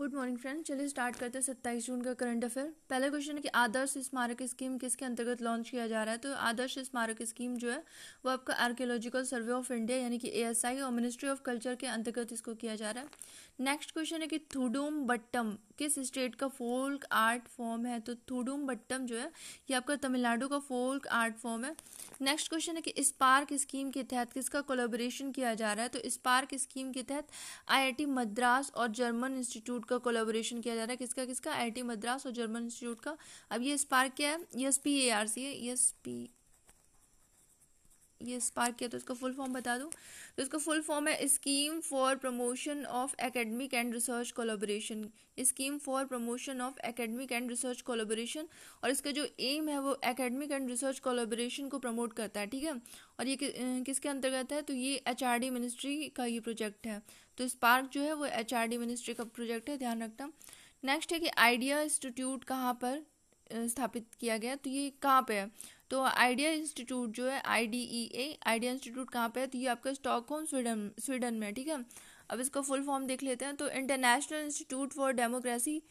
good morning friend चलिए start करते हैं सत्ताईस जून का करंट अफेयर पहला क्वेश्चन है कि आदर्श स्मारक स्कीम किसके अंतर्गत लॉन्च किया जा रहा है तो आदर्श स्मारक स्कीम जो है वो आपका आर्कियोलॉजिकल सर्वे ऑफ इंडिया यानी कि एएसआई और मिनिस्ट्री ऑफ कल्चर के अंतर्गत इसको किया जा रहा है नेक्स्ट क्वेश्चन है कि थुडुम बट्टम किस स्टेट का फोल्क आर्ट फॉर्म है तो थुडुम बट्टम जो है ये आपका तमिलनाडु का फोल्क आर्ट फॉर्म है नेक्स्ट क्वेश्चन है कि स्पार्क स्कीम के तहत किसका कोलेबोरेशन किया जा रहा है तो स्पार्क स्कीम के तहत आईआईटी मद्रास और जर्मन इंस्टीट्यूट का कोलेबोरेशन किया जा रहा है किसका किसका आई मद्रास और जर्मन इंस्टीट्यूट का अब ये स्पार्क क्या है S P A R C है यस पी ये स्पार्क किया तो इसका फुल फॉर्म बता दूँ तो इसका फुल फॉर्म है scheme for promotion of academic and research collaboration scheme for promotion of academic and research collaboration और इसका जो एम है वो एकेडमिक एंड रिसर्च कोलाबोरेशन को प्रमोट करता है ठीक है और ये कि, किसके अंतर्गत है तो ये एच मिनिस्ट्री का ये प्रोजेक्ट है तो स्पार्क जो है वो एच मिनिस्ट्री का प्रोजेक्ट है ध्यान रखना नेक्स्ट है कि आइडिया इंस्टीट्यूट कहाँ पर स्थापित किया गया तो ये कहाँ पे है तो आइडिया इंस्टीट्यूट जो है I D E A IDEA institute कहाँ पे है तो ये आपका स्टॉक होम स्वीडन स्वीडन में ठीक है अब इसका फुल फॉर्म देख लेते हैं तो international institute for democracy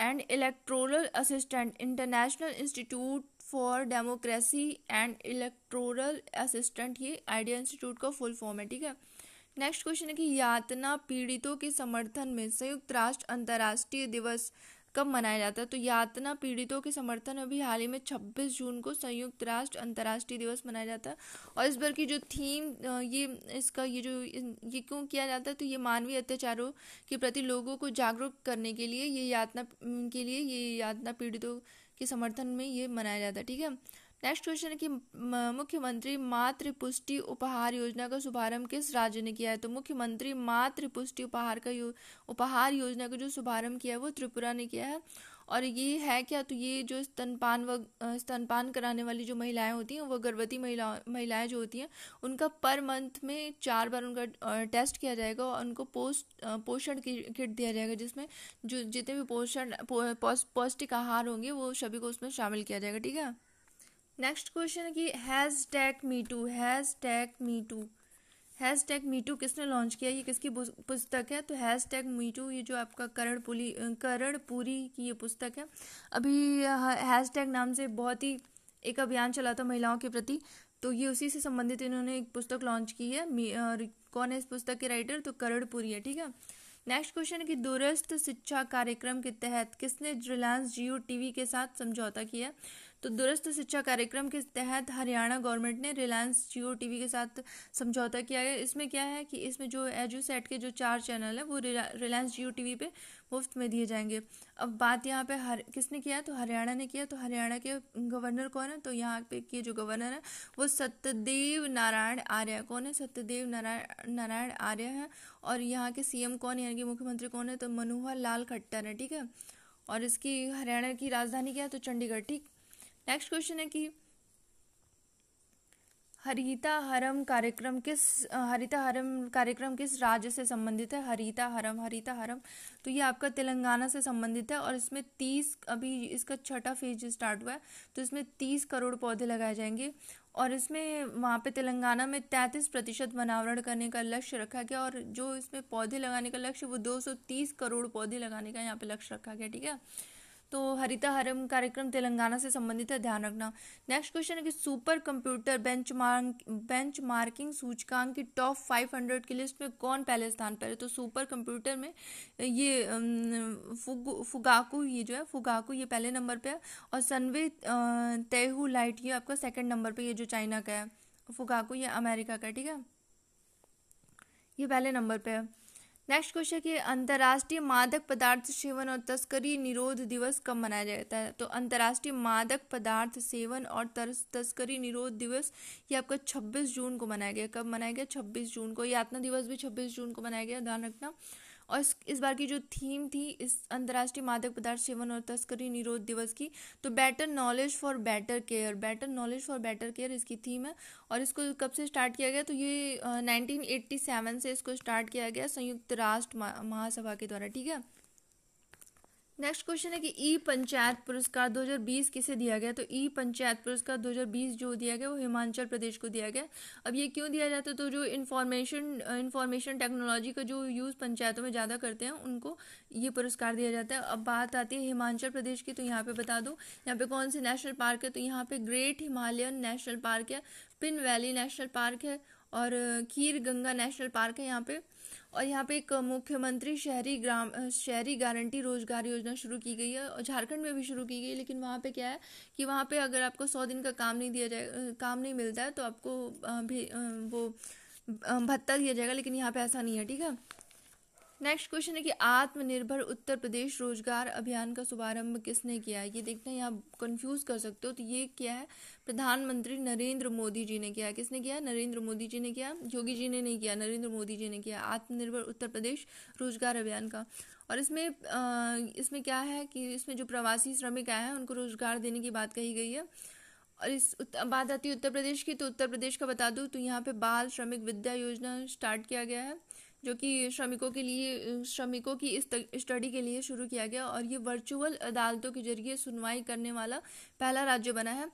and electoral assistant international institute for democracy and electoral assistant ये आइडिया इंस्टीट्यूट का फुल फॉर्म है ठीक है नेक्स्ट क्वेश्चन है कि यातना पीड़ितों के समर्थन में संयुक्त राष्ट्र अंतर्राष्ट्रीय दिवस कब मनाया जाता है तो यातना पीड़ितों के समर्थन अभी हाल ही में 26 जून को संयुक्त राष्ट्र अंतर्राष्ट्रीय दिवस मनाया जाता है और इस बार की जो थीम ये इसका ये जो ये क्यों किया जाता है तो ये मानवीय अत्याचारों के प्रति लोगों को जागरूक करने के लिए ये यातना के लिए ये यातना पीड़ितों के समर्थन में ये मनाया जाता है ठीक है नेक्स्ट क्वेश्चन है कि मुख्यमंत्री मातृ पुष्टि उपहार योजना का शुभारंभ किस राज्य ने किया है तो मुख्यमंत्री मातृ पुष्टि उपहार का यो, उपहार योजना का जो शुभारंभ किया है वो त्रिपुरा ने किया है और ये है क्या तो ये जो स्तनपान व स्तनपान कराने वाली जो महिलाएं होती हैं वो गर्भवती महिला महिलाएं जो होती हैं उनका पर मंथ में चार बार उनका टेस्ट किया जाएगा और उनको पोस्ट पोषण किट दिया जाएगा जिसमें जो जितने भी पोषण पौष्टिक आहार होंगे वो सभी को उसमें शामिल किया जाएगा ठीक है नेक्स्ट क्वेश्चन है कि hashtag me too hashtag me too hashtag me too किसने लॉन्च किया ये किसकी पुस्तक है तो हैज़ टैग मी टू ये जो आपका करण करणपुरी की ये पुस्तक है अभी हैज़ टैग नाम से बहुत ही एक अभियान चला था महिलाओं के प्रति तो ये उसी से संबंधित इन्होंने एक पुस्तक लॉन्च की है और कौन है इस पुस्तक के राइटर तो करणपुरी है ठीक है नेक्स्ट क्वेश्चन है कि दूरस्थ शिक्षा कार्यक्रम के तहत किसने रिलायंस जियो टीवी के साथ समझौता किया तो दुरुस्त शिक्षा कार्यक्रम के तहत हरियाणा गवर्नमेंट ने रिलायंस जियो टीवी के साथ समझौता किया है इसमें क्या है कि इसमें जो एजू सेट के जो चार चैनल हैं वो रिलायंस जियो टीवी पे मुफ्त में दिए जाएंगे अब बात यहाँ पे हर किसने किया तो हरियाणा ने किया तो हरियाणा के गवर्नर कौन है तो यहाँ पे के जो गवर्नर है वो सत्यदेव नारायण आर्य कौन है सत्यदेव नारायण नारायण आर्य है और यहाँ के सीएम कौन है यानी कि मुख्यमंत्री कौन है तो मनोहर लाल खट्टर है ठीक है और इसकी हरियाणा की राजधानी क्या है तो चंडीगढ़ ठीक नेक्स्ट क्वेश्चन है कि हरिता हरम कार्यक्रम किस हरिता हरम कार्यक्रम किस राज्य से संबंधित है हरिता हरम हरिता हरम तो ये आपका तेलंगाना से संबंधित है और इसमें तीस अभी इसका छठा फेज स्टार्ट हुआ है तो इसमें तीस करोड़ पौधे लगाए जाएंगे और इसमें वहाँ पे तेलंगाना में तैंतीस प्रतिशत वनावरण करने का लक्ष्य रखा गया और जो इसमें पौधे लगाने का लक्ष्य वो दो सौ तीस करोड़ पौधे लगाने का यहाँ पे लक्ष्य रखा गया ठीक है तो हरिता हरम कार्यक्रम तेलंगाना से संबंधित है ध्यान रखना नेक्स्ट क्वेश्चन है कि supercomputer benchmark benchmarking सूचकांक की टॉप 500 की लिस्ट में कौन पहले स्थान पर है तो सुपर कंप्यूटर में ये फुगु, फुगाकू ये जो है फुगाकू ये पहले नंबर पे है और सनवे तेहू लाइट ये आपका सेकेंड नंबर पर ये जो चाइना का है फुगाकू ये अमेरिका का ठीक है ये पहले नंबर पर है नेक्स्ट क्वेश्चन कि अंतर्राष्ट्रीय मादक पदार्थ सेवन और तस्करी निरोध दिवस कब मनाया जाता है तो अंतर्राष्ट्रीय मादक पदार्थ सेवन और तस्करी निरोध दिवस ये आपका 26 जून को मनाया गया कब मनाया गया 26 जून को यातना दिवस भी 26 जून को मनाया गया ध्यान रखना और इस, इस बार की जो थीम थी इस अंतर्राष्ट्रीय मादक पदार्थ सेवन और तस्करी निरोध दिवस की तो better knowledge for better care better knowledge for better care इसकी थीम है और इसको कब से स्टार्ट किया गया तो ये नाइनटीन से इसको स्टार्ट किया गया संयुक्त राष्ट्र महासभा के द्वारा ठीक है नेक्स्ट क्वेश्चन है कि ई पंचायत पुरस्कार 2020 किसे दिया गया तो ई पंचायत पुरस्कार 2020 जो दिया गया वो हिमाचल प्रदेश को दिया गया अब ये क्यों दिया जाता है तो जो इन्फॉर्मेशन इन्फॉर्मेशन टेक्नोलॉजी का जो यूज़ पंचायतों में ज़्यादा करते हैं उनको ये पुरस्कार दिया जाता है अब बात आती है हिमाचल प्रदेश की तो यहाँ पे बता दो यहाँ पे कौन से नेशनल पार्क है तो यहाँ पे ग्रेट हिमालयन नेशनल पार्क है पिन वैली नेशनल पार्क है और खीर गंगा नेशनल पार्क है यहाँ पे और यहाँ पे एक मुख्यमंत्री शहरी ग्राम शहरी गारंटी रोजगार योजना शुरू की गई है और झारखंड में भी शुरू की गई लेकिन वहाँ पे क्या है कि वहाँ पे अगर आपको सौ दिन का काम नहीं दिया जाए काम नहीं मिलता है तो आपको भी वो भत्ता दिया जाएगा लेकिन यहाँ पे ऐसा नहीं है ठीक है नेक्स्ट क्वेश्चन है कि आत्मनिर्भर उत्तर प्रदेश रोजगार अभियान का शुभारंभ किसने किया है ये देखना यहाँ कंफ्यूज कर सकते हो तो ये क्या है प्रधानमंत्री नरेंद्र मोदी जी ने किया किसने किया नरेंद्र मोदी जी ने किया योगी जी ने नहीं किया नरेंद्र मोदी जी ने किया आत्मनिर्भर उत्तर प्रदेश रोजगार अभियान का और इसमें आ, इसमें क्या है कि इसमें जो प्रवासी श्रमिक आए हैं उनको रोजगार देने की बात कही गई है और इस बात आती है उत्तर प्रदेश की तो उत्तर प्रदेश का बता दूँ तो यहाँ पे बाल श्रमिक विद्या योजना स्टार्ट किया गया है जो कि श्रमिकों के लिए श्रमिकों की स्टडी के लिए शुरू किया गया और ये वर्चुअल अदालतों के जरिए सुनवाई करने वाला पहला राज्य बना है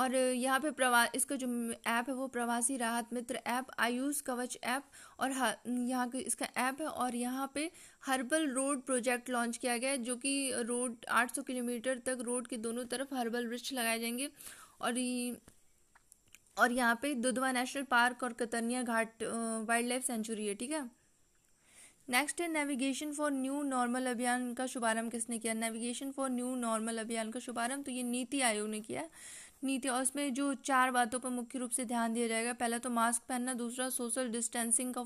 और यहाँ पे प्रवा इसका जो ऐप है वो प्रवासी राहत मित्र ऐप आयुष कवच ऐप और यहाँ के इसका ऐप है और यहाँ पे हर्बल रोड प्रोजेक्ट लॉन्च किया गया है जो कि रोड 800 किलोमीटर तक रोड के दोनों तरफ हर्बल वृक्ष लगाए जाएंगे और और यहाँ पे दुधवा नेशनल पार्क और Katarniya Ghat wildlife sanctuary है ठीक है नेक्स्ट है नेविगेशन फॉर न्यू नॉर्मल अभियान का शुभारंभ किसने किया नेविगेशन फॉर न्यू नॉर्मल अभियान का शुभारंभ तो ये नीति आयोग ने किया नीति और उसमें जो चार बातों पर मुख्य रूप से ध्यान दिया जाएगा पहला तो मास्क पहनना दूसरा सोशल डिस्टेंसिंग का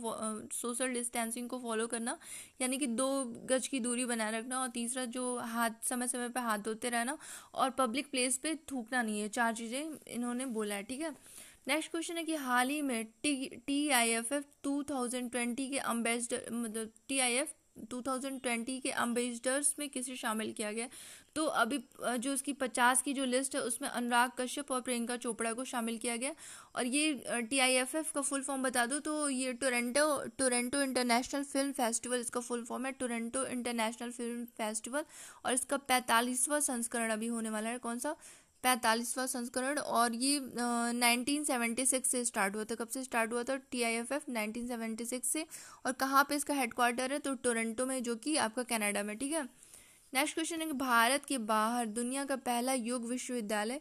सोशल डिस्टेंसिंग को फॉलो करना यानी कि दो गज की दूरी बनाए रखना और तीसरा जो हाथ समय समय पर हाथ धोते रहना और पब्लिक प्लेस पे थूकना नहीं है चार चीज़ें इन्होंने बोला है ठीक है नेक्स्ट क्वेश्चन है कि हाल ही में T T I F F two thousand twenty के अम्बेसडर मतलब T I F two thousand twenty के अम्बेसडर्स में किसे शामिल किया गया तो अभी जो उसकी पचास की जो लिस्ट है उसमें अनुराग कश्यप और प्रियंका चोपड़ा को शामिल किया गया और ये टी आई एफ एफ का फुल फॉर्म बता दो तो ये Toronto Toronto International Film Festival इसका फुल फॉर्म है टोरेंटो इंटरनेशनल फिल्म फेस्टिवल और इसका पैंतालीसवां संस्करण अभी होने वाला है कौन सा पैंतालीसवां संस्करण और ये नाइनटीन सेवेंटी सिक्स से स्टार्ट हुआ था कब से स्टार्ट हुआ था T I F F nineteen seventy six से और कहाँ पे इसका हेडक्वार्टर है तो टोरंटो में जो कि आपका कनाडा में ठीक है नेक्स्ट क्वेश्चन है कि भारत के बाहर दुनिया का पहला योग विश्वविद्यालय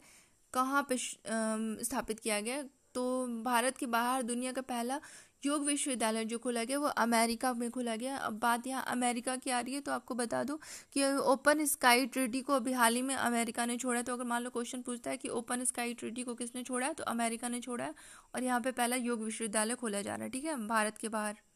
कहाँ पे स्थापित किया गया तो भारत के बाहर दुनिया का पहला योग विश्वविद्यालय जो खोला गया वो अमेरिका में खोला गया अब बात यहाँ अमेरिका की आ रही है तो आपको बता दूँ कि ओपन स्काई ट्रिटी को अभी हाल ही में अमेरिका ने छोड़ा तो अगर मान लो क्वेश्चन पूछता है कि ओपन स्काई ट्रिटी को किसने छोड़ा है तो अमेरिका ने छोड़ा है और यहाँ पर पहला योग विश्वविद्यालय खोला जा रहा है ठीक है भारत के बाहर